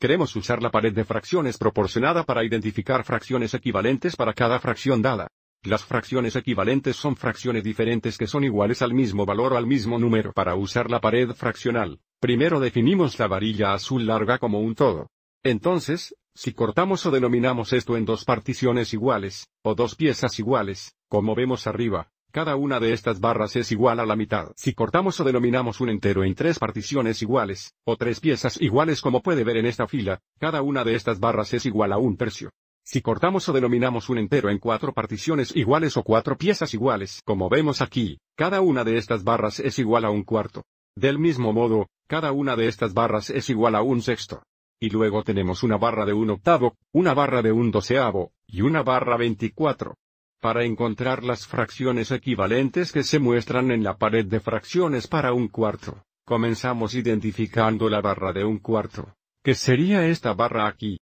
Queremos usar la pared de fracciones proporcionada para identificar fracciones equivalentes para cada fracción dada. Las fracciones equivalentes son fracciones diferentes que son iguales al mismo valor o al mismo número. Para usar la pared fraccional, primero definimos la varilla azul larga como un todo. Entonces, si cortamos o denominamos esto en dos particiones iguales, o dos piezas iguales, como vemos arriba, cada una de estas barras es igual a la mitad. Si cortamos o denominamos un entero en tres particiones iguales, o tres piezas iguales como puede ver en esta fila, cada una de estas barras es igual a un tercio. Si cortamos o denominamos un entero en cuatro particiones iguales o cuatro piezas iguales, como vemos aquí, cada una de estas barras es igual a un cuarto. Del mismo modo, cada una de estas barras es igual a un sexto. Y luego tenemos una barra de un octavo, una barra de un doceavo, y una barra veinticuatro para encontrar las fracciones equivalentes que se muestran en la pared de fracciones para un cuarto, comenzamos identificando la barra de un cuarto, que sería esta barra aquí.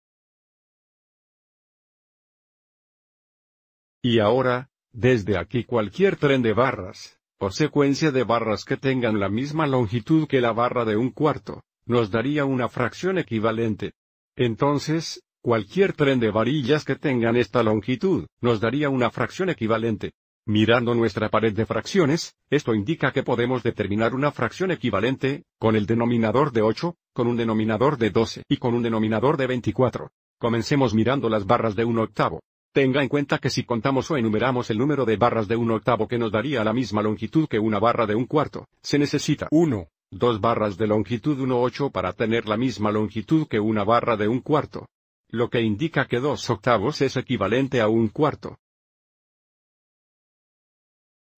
Y ahora, desde aquí cualquier tren de barras, o secuencia de barras que tengan la misma longitud que la barra de un cuarto, nos daría una fracción equivalente. Entonces, Cualquier tren de varillas que tengan esta longitud, nos daría una fracción equivalente. Mirando nuestra pared de fracciones, esto indica que podemos determinar una fracción equivalente, con el denominador de 8, con un denominador de 12 y con un denominador de 24. Comencemos mirando las barras de un octavo. Tenga en cuenta que si contamos o enumeramos el número de barras de un octavo que nos daría la misma longitud que una barra de un cuarto, se necesita 1, 2 barras de longitud 1-8 para tener la misma longitud que una barra de un cuarto lo que indica que dos octavos es equivalente a un cuarto.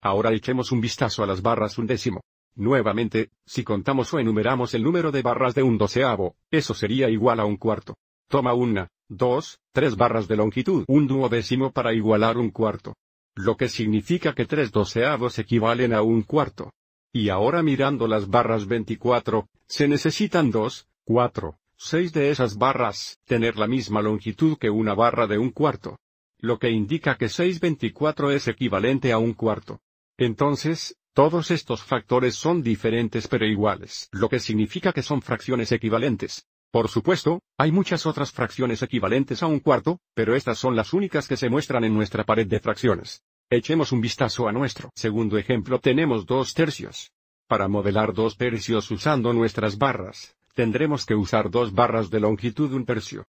Ahora echemos un vistazo a las barras un décimo. Nuevamente, si contamos o enumeramos el número de barras de un doceavo, eso sería igual a un cuarto. Toma una, dos, tres barras de longitud, un duodécimo para igualar un cuarto. Lo que significa que tres doceavos equivalen a un cuarto. Y ahora mirando las barras 24, se necesitan dos, cuatro, Seis de esas barras, tener la misma longitud que una barra de un cuarto. Lo que indica que 624 es equivalente a un cuarto. Entonces, todos estos factores son diferentes pero iguales, lo que significa que son fracciones equivalentes. Por supuesto, hay muchas otras fracciones equivalentes a un cuarto, pero estas son las únicas que se muestran en nuestra pared de fracciones. Echemos un vistazo a nuestro segundo ejemplo. Tenemos dos tercios. Para modelar dos tercios usando nuestras barras, tendremos que usar dos barras de longitud un tercio.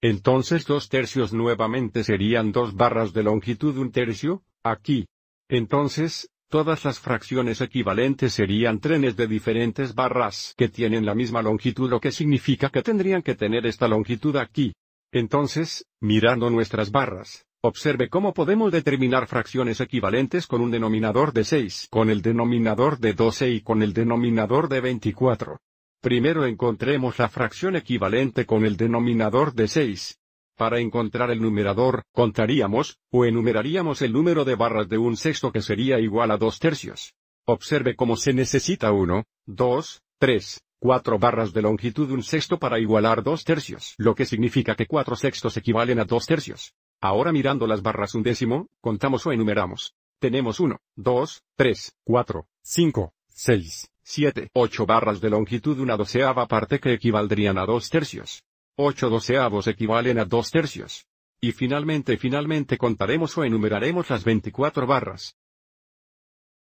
Entonces dos tercios nuevamente serían dos barras de longitud un tercio, aquí. Entonces, todas las fracciones equivalentes serían trenes de diferentes barras que tienen la misma longitud lo que significa que tendrían que tener esta longitud aquí. Entonces, mirando nuestras barras, Observe cómo podemos determinar fracciones equivalentes con un denominador de 6, con el denominador de 12 y con el denominador de 24. Primero encontremos la fracción equivalente con el denominador de 6. Para encontrar el numerador, contaríamos, o enumeraríamos el número de barras de un sexto que sería igual a dos tercios. Observe cómo se necesita 1, 2, 3, 4 barras de longitud un sexto para igualar dos tercios, lo que significa que 4 sextos equivalen a 2 tercios. Ahora mirando las barras un décimo, contamos o enumeramos. Tenemos 1, 2, 3, 4, 5, 6, 7, 8 barras de longitud una doceava parte que equivaldrían a 2 tercios. 8 doceavos equivalen a 2 tercios. Y finalmente finalmente contaremos o enumeraremos las 24 barras.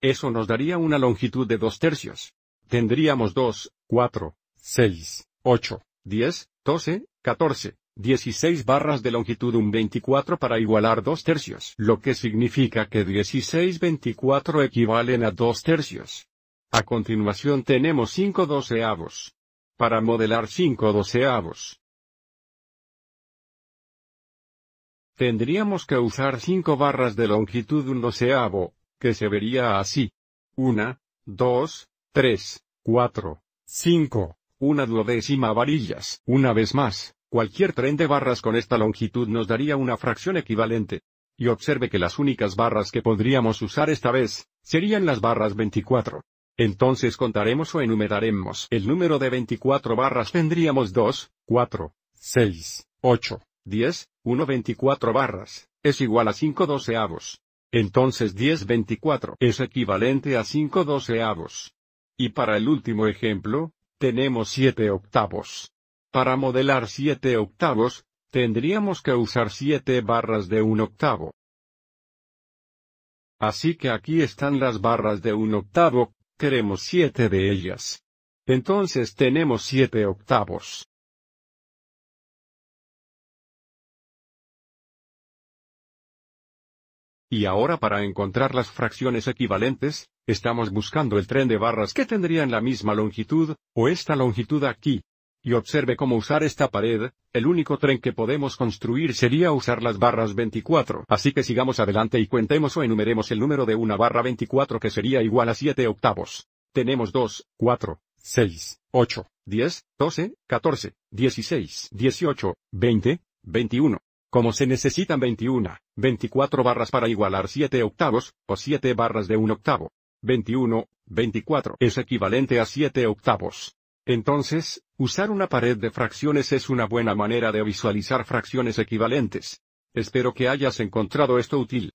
Eso nos daría una longitud de 2 tercios. Tendríamos 2, 4, 6, 8, 10, 12, 14, 16 barras de longitud un 24 para igualar 2 tercios, lo que significa que 16 24 equivalen a 2 tercios. A continuación tenemos 5 doceavos. Para modelar 5 doceavos, tendríamos que usar 5 barras de longitud un doceavo, que se vería así. 1, 2, 3, 4, 5, una duodécima varillas, una vez más. Cualquier tren de barras con esta longitud nos daría una fracción equivalente. Y observe que las únicas barras que podríamos usar esta vez, serían las barras 24. Entonces contaremos o enumeraremos el número de 24 barras. Tendríamos 2, 4, 6, 8, 10, 1 24 barras, es igual a 5 doceavos. Entonces 10 24 es equivalente a 5 doceavos. Y para el último ejemplo, tenemos 7 octavos. Para modelar 7 octavos, tendríamos que usar 7 barras de un octavo. Así que aquí están las barras de un octavo, queremos 7 de ellas. Entonces tenemos 7 octavos. Y ahora para encontrar las fracciones equivalentes, estamos buscando el tren de barras que tendrían la misma longitud, o esta longitud aquí y observe cómo usar esta pared, el único tren que podemos construir sería usar las barras 24. Así que sigamos adelante y cuentemos o enumeremos el número de una barra 24 que sería igual a 7 octavos. Tenemos 2, 4, 6, 8, 10, 12, 14, 16, 18, 20, 21. Como se necesitan 21, 24 barras para igualar 7 octavos, o 7 barras de un octavo. 21, 24 es equivalente a 7 octavos. Entonces, usar una pared de fracciones es una buena manera de visualizar fracciones equivalentes. Espero que hayas encontrado esto útil.